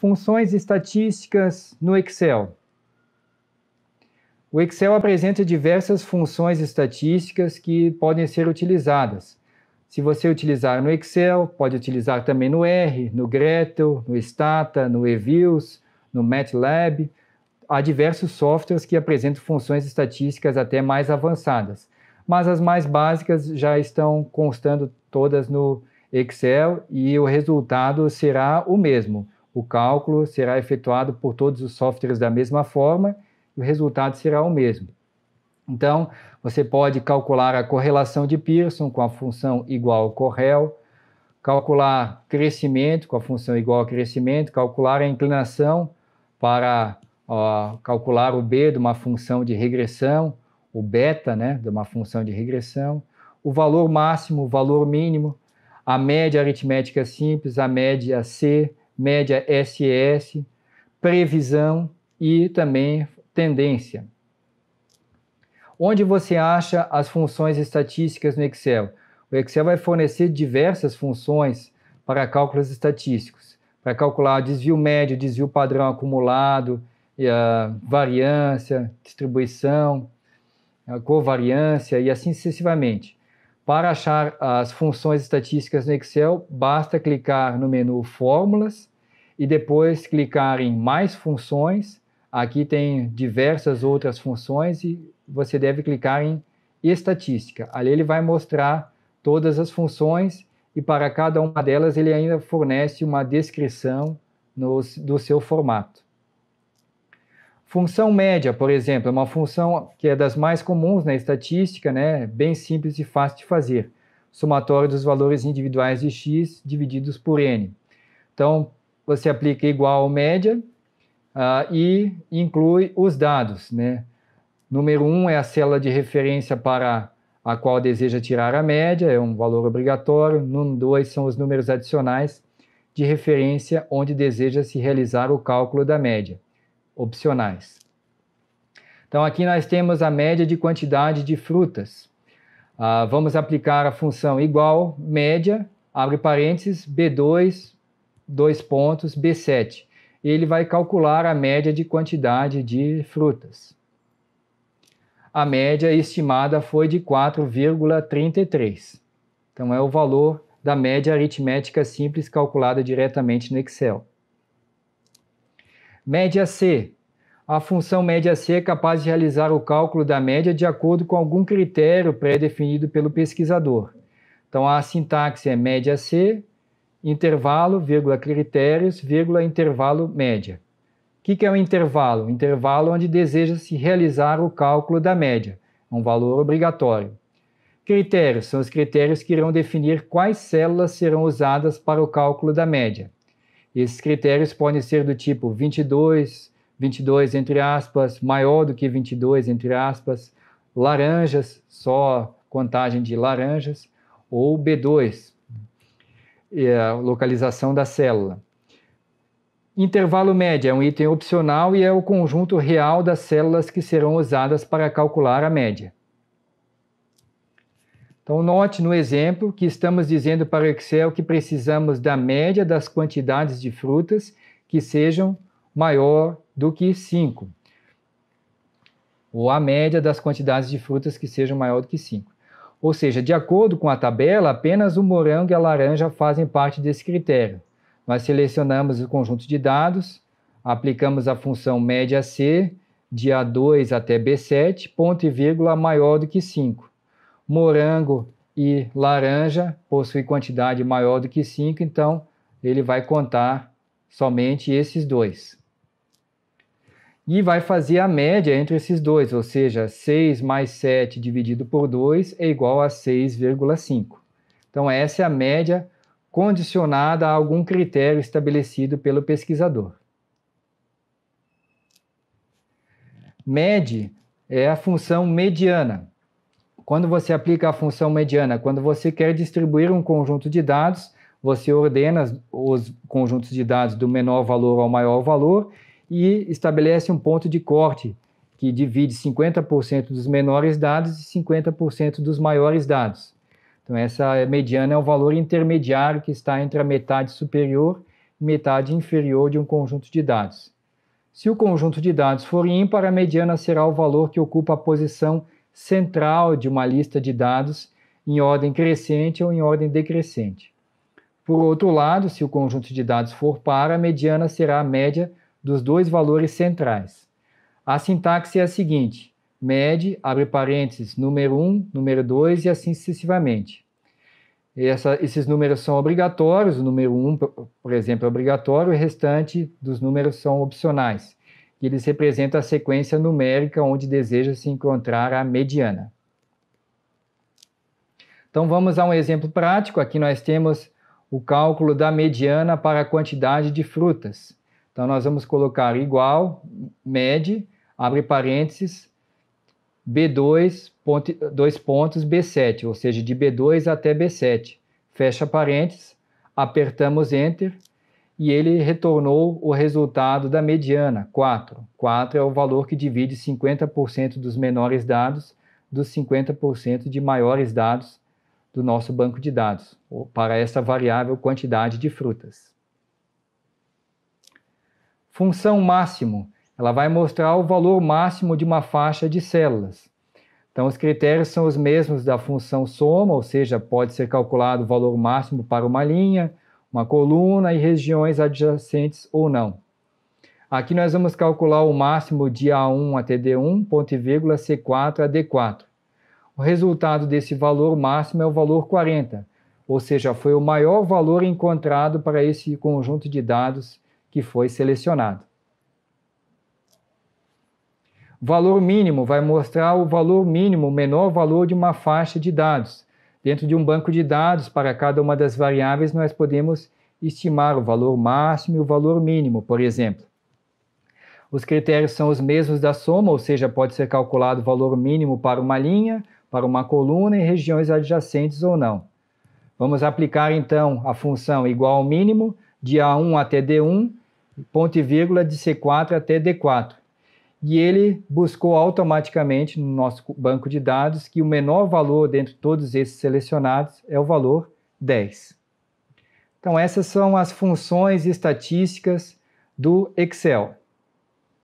funções estatísticas no Excel. O Excel apresenta diversas funções estatísticas que podem ser utilizadas. Se você utilizar no Excel, pode utilizar também no R, no Gretel, no Stata, no EVILS, no MATLAB. Há diversos softwares que apresentam funções estatísticas até mais avançadas, mas as mais básicas já estão constando todas no Excel e o resultado será o mesmo, o cálculo será efetuado por todos os softwares da mesma forma e o resultado será o mesmo. Então, você pode calcular a correlação de Pearson com a função igual ao correl, calcular crescimento com a função igual ao crescimento, calcular a inclinação para ó, calcular o b de uma função de regressão, o beta né, de uma função de regressão, o valor máximo, o valor mínimo, a média aritmética simples, a média C, média SS, previsão e também tendência. Onde você acha as funções estatísticas no Excel? O Excel vai fornecer diversas funções para cálculos estatísticos, para calcular desvio médio, desvio padrão acumulado, variância, distribuição, covariância e assim sucessivamente. Para achar as funções estatísticas no Excel, basta clicar no menu Fórmulas e depois clicar em mais funções. Aqui tem diversas outras funções e você deve clicar em estatística. Ali ele vai mostrar todas as funções e para cada uma delas ele ainda fornece uma descrição no, do seu formato. Função média, por exemplo, é uma função que é das mais comuns na estatística, né? bem simples e fácil de fazer. Somatório dos valores individuais de x divididos por n. Então, você aplica igual média uh, e inclui os dados. Né? Número 1 um é a célula de referência para a qual deseja tirar a média, é um valor obrigatório. Número 2 são os números adicionais de referência onde deseja se realizar o cálculo da média, opcionais. Então aqui nós temos a média de quantidade de frutas. Uh, vamos aplicar a função igual média, abre parênteses, B2 dois pontos, B7. Ele vai calcular a média de quantidade de frutas. A média estimada foi de 4,33. Então, é o valor da média aritmética simples calculada diretamente no Excel. Média C. A função média C é capaz de realizar o cálculo da média de acordo com algum critério pré-definido pelo pesquisador. Então, a sintaxe é média C intervalo, vírgula, critérios, vírgula, intervalo, média. O que, que é um intervalo? Um intervalo onde deseja-se realizar o cálculo da média, é um valor obrigatório. Critérios são os critérios que irão definir quais células serão usadas para o cálculo da média. Esses critérios podem ser do tipo 22, 22 entre aspas, maior do que 22 entre aspas, laranjas, só contagem de laranjas, ou B2, é a localização da célula. Intervalo médio é um item opcional e é o conjunto real das células que serão usadas para calcular a média. Então, note no exemplo que estamos dizendo para o Excel que precisamos da média das quantidades de frutas que sejam maior do que 5. Ou a média das quantidades de frutas que sejam maior do que 5. Ou seja, de acordo com a tabela, apenas o morango e a laranja fazem parte desse critério. Nós selecionamos o conjunto de dados, aplicamos a função média C, de A2 até B7, ponto e vírgula maior do que 5. Morango e laranja possuem quantidade maior do que 5, então ele vai contar somente esses dois e vai fazer a média entre esses dois, ou seja, 6 mais 7 dividido por 2 é igual a 6,5. Então, essa é a média condicionada a algum critério estabelecido pelo pesquisador. Mede é a função mediana. Quando você aplica a função mediana, quando você quer distribuir um conjunto de dados, você ordena os conjuntos de dados do menor valor ao maior valor e estabelece um ponto de corte que divide 50% dos menores dados e 50% dos maiores dados. Então, essa mediana é o valor intermediário que está entre a metade superior e metade inferior de um conjunto de dados. Se o conjunto de dados for ímpar, a mediana será o valor que ocupa a posição central de uma lista de dados em ordem crescente ou em ordem decrescente. Por outro lado, se o conjunto de dados for par, a mediana será a média dos dois valores centrais. A sintaxe é a seguinte: mede, abre parênteses, número 1, um, número 2 e assim sucessivamente. Essa, esses números são obrigatórios, o número 1, um, por exemplo, é obrigatório, o restante dos números são opcionais. Eles representam a sequência numérica onde deseja se encontrar a mediana. Então vamos a um exemplo prático. Aqui nós temos o cálculo da mediana para a quantidade de frutas. Então, nós vamos colocar igual, med, abre parênteses, B2, ponto, dois pontos, B7, ou seja, de B2 até B7. Fecha parênteses, apertamos Enter e ele retornou o resultado da mediana, 4. 4 é o valor que divide 50% dos menores dados dos 50% de maiores dados do nosso banco de dados, para essa variável quantidade de frutas. Função máximo, ela vai mostrar o valor máximo de uma faixa de células. Então, os critérios são os mesmos da função soma, ou seja, pode ser calculado o valor máximo para uma linha, uma coluna e regiões adjacentes ou não. Aqui nós vamos calcular o máximo de A1 a 1 até d 1 ponto e vírgula, C4 a D4. O resultado desse valor máximo é o valor 40, ou seja, foi o maior valor encontrado para esse conjunto de dados que foi selecionado. Valor mínimo vai mostrar o valor mínimo, o menor valor de uma faixa de dados. Dentro de um banco de dados, para cada uma das variáveis, nós podemos estimar o valor máximo e o valor mínimo, por exemplo. Os critérios são os mesmos da soma, ou seja, pode ser calculado o valor mínimo para uma linha, para uma coluna e regiões adjacentes ou não. Vamos aplicar então a função igual ao mínimo de A1 até D1 ponto e vírgula de C4 até D4. E ele buscou automaticamente no nosso banco de dados que o menor valor dentre todos esses selecionados é o valor 10. Então, essas são as funções estatísticas do Excel.